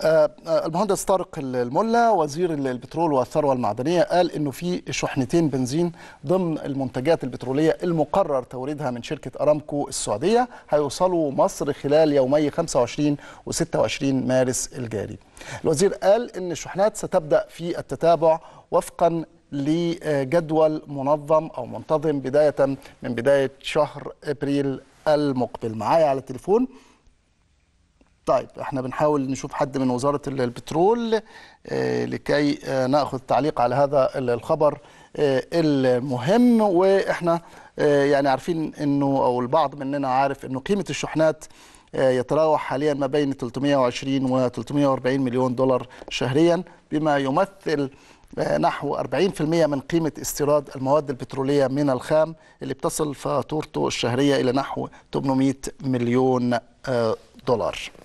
آه، آه، المهندس طارق الملا وزير البترول والثروه المعدنيه قال انه في شحنتين بنزين ضمن المنتجات البتروليه المقرر توريدها من شركه ارامكو السعوديه هيوصلوا مصر خلال يومي 25 و 26 مارس الجاري. الوزير قال ان الشحنات ستبدا في التتابع وفقا لجدول منظم او منتظم بدايه من بدايه شهر ابريل المقبل. معايا على التليفون طيب احنا بنحاول نشوف حد من وزاره البترول آه، لكي آه، ناخذ تعليق على هذا الخبر آه، المهم واحنا يعني عارفين انه او البعض مننا عارف انه قيمه الشحنات يتراوح حاليا ما بين 320 و 340 مليون دولار شهريا بما يمثل نحو 40% من قيمة استيراد المواد البترولية من الخام اللي بتصل فاتورته الشهرية إلى نحو 800 مليون دولار